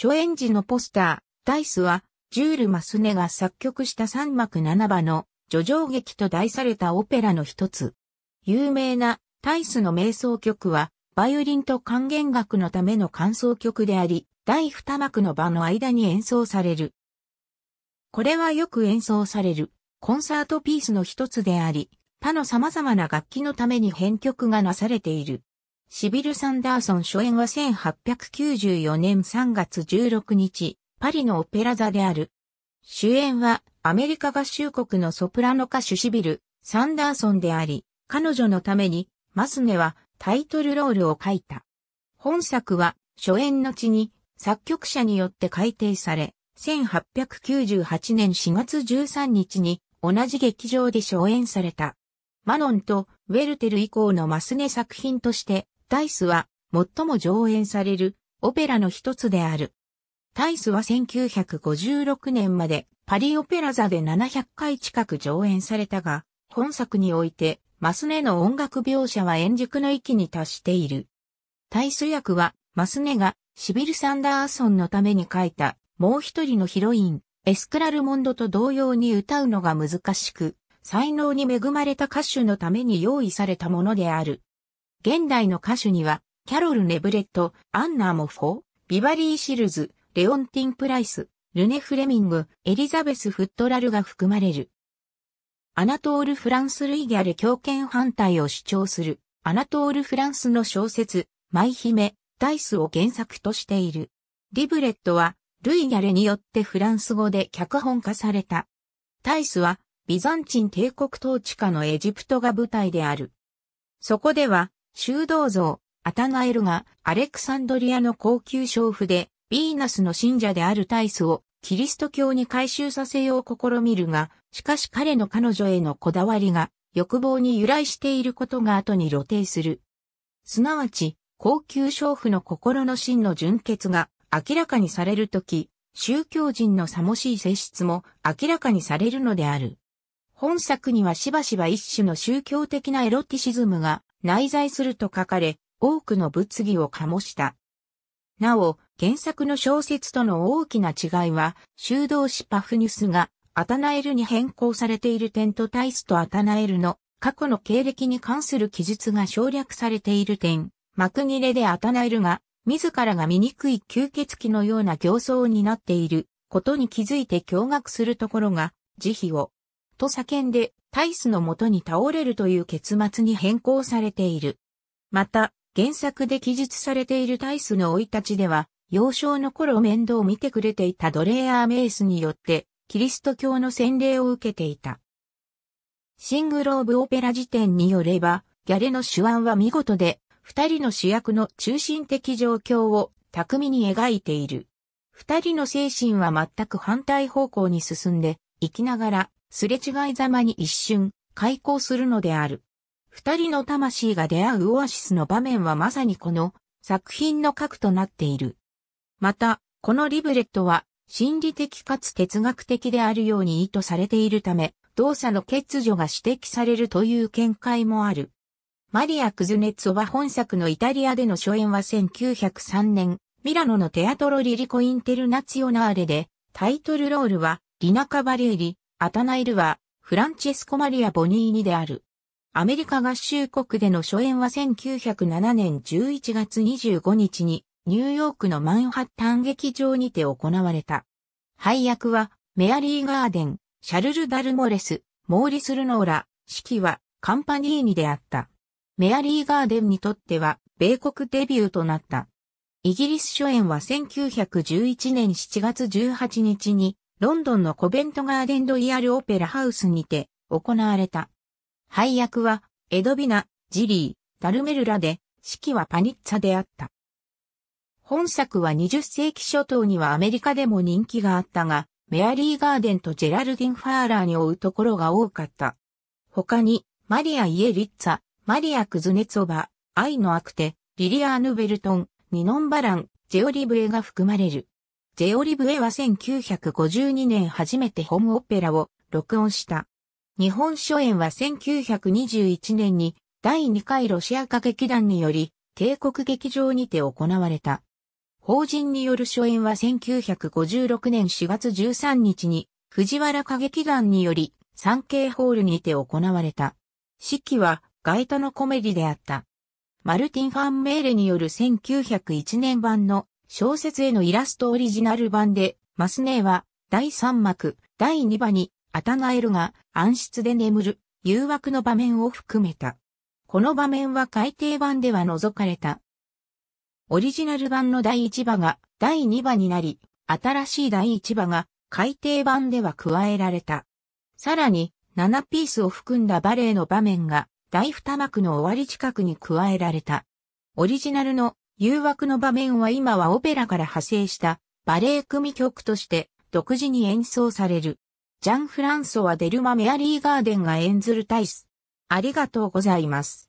初演時のポスター、ダイスは、ジュール・マスネが作曲した三幕七場の、叙情劇と題されたオペラの一つ。有名な、ダイスの瞑想曲は、バイオリンと管弦楽のための感想曲であり、第二幕の場の間に演奏される。これはよく演奏されるコンサートピースの一つであり、他の様々な楽器のために編曲がなされている。シビル・サンダーソン初演は1894年3月16日、パリのオペラ座である。主演はアメリカ合衆国のソプラノ歌手シビル・サンダーソンであり、彼女のためにマスネはタイトルロールを書いた。本作は初演のちに作曲者によって改訂され、1898年4月13日に同じ劇場で初演された。マノンとウェルテル以降のマスネ作品としてタイスは最も上演されるオペラの一つである。タイスは1956年までパリオペラ座で700回近く上演されたが、本作においてマスネの音楽描写は円熟の域に達している。タイス役はマスネがシビル・サンダーソンのために書いたもう一人のヒロイン、エスクラルモンドと同様に歌うのが難しく、才能に恵まれた歌手のために用意されたものである。現代の歌手には、キャロル・ネブレット、アンナー・モフォ、ビバリー・シルズ、レオンティン・プライス、ルネ・フレミング、エリザベス・フットラルが含まれる。アナトール・フランス・ルイギャル強権反対を主張する、アナトール・フランスの小説、マイ姫、ダイスを原作としている。リブレットは、ルイギャルによってフランス語で脚本化された。ダイスは、ビザンチン帝国統治下のエジプトが舞台である。そこでは、修道像、アタナエルがアレクサンドリアの高級娼婦で、ヴィーナスの信者であるタイスをキリスト教に改宗させよう試みるが、しかし彼の彼女へのこだわりが欲望に由来していることが後に露呈する。すなわち、高級娼婦の心の真の純潔が明らかにされるとき、宗教人のさもしい性質も明らかにされるのである。本作にはしばしば一種の宗教的なエロティシズムが内在すると書かれ、多くの物議を醸した。なお、原作の小説との大きな違いは、修道士パフニュスが、アタナエルに変更されている点とタイスとアタナエルの過去の経歴に関する記述が省略されている点、幕切れでアタナエルが、自らが醜い吸血鬼のような形相になっていることに気づいて驚愕するところが、慈悲を、と叫んでタイスのもとに倒れるという結末に変更されている。また、原作で記述されているタイスの生い立ちでは、幼少の頃面倒を見てくれていたドレーアーメイスによって、キリスト教の洗礼を受けていた。シングローブオペラ辞典によれば、ギャレの手腕は見事で、二人の主役の中心的状況を巧みに描いている。二人の精神は全く反対方向に進んで、生きながらすれ違いざまに一瞬、開口するのである。二人の魂が出会うオアシスの場面はまさにこの作品の核となっている。また、このリブレットは心理的かつ哲学的であるように意図されているため、動作の欠如が指摘されるという見解もある。マリア・クズネッツォは本作のイタリアでの初演は1903年、ミラノのテアトロ・リリコ・インテルナツィオナーレで、タイトルロールはリナ・カバレーリ、アタナイルは、フランチェスコ・マリア・ボニーニである。アメリカ合衆国での初演は1907年11月25日に、ニューヨークのマンハッタン劇場にて行われた。配役は、メアリー・ガーデン、シャルル・ダルモレス、モーリス・ルノーラ、指揮は、カンパニーニであった。メアリー・ガーデンにとっては、米国デビューとなった。イギリス初演は1911年7月18日に、ロンドンのコベントガーデンドイヤルオペラハウスにて行われた。配役はエドビナ、ジリー、ダルメルラで、指揮はパニッツァであった。本作は20世紀初頭にはアメリカでも人気があったが、メアリー・ガーデンとジェラルディン・ファーラーに追うところが多かった。他に、マリア・イエリッツァ、マリア・クズネツォバ、愛のアクテ、リリアーヌ・ベルトン、ニノン・バラン、ジェオリブエが含まれる。ジェオリ・ブエは1952年初めてホームオペラを録音した。日本初演は1921年に第2回ロシア歌劇団により帝国劇場にて行われた。法人による初演は1956年4月13日に藤原歌劇団により産経ホールにて行われた。式はガイタのコメディであった。マルティン・ファン・メーレによる1901年版の小説へのイラストオリジナル版で、マスネーは、第3幕、第2話に、アタナエルが暗室で眠る誘惑の場面を含めた。この場面は改訂版では除かれた。オリジナル版の第1話が第2話になり、新しい第1話が改訂版では加えられた。さらに、7ピースを含んだバレエの場面が第2幕の終わり近くに加えられた。オリジナルの誘惑の場面は今はオペラから派生したバレエ組曲として独自に演奏される。ジャン・フランソワ・デルマ・メアリー・ガーデンが演ずるタイス。ありがとうございます。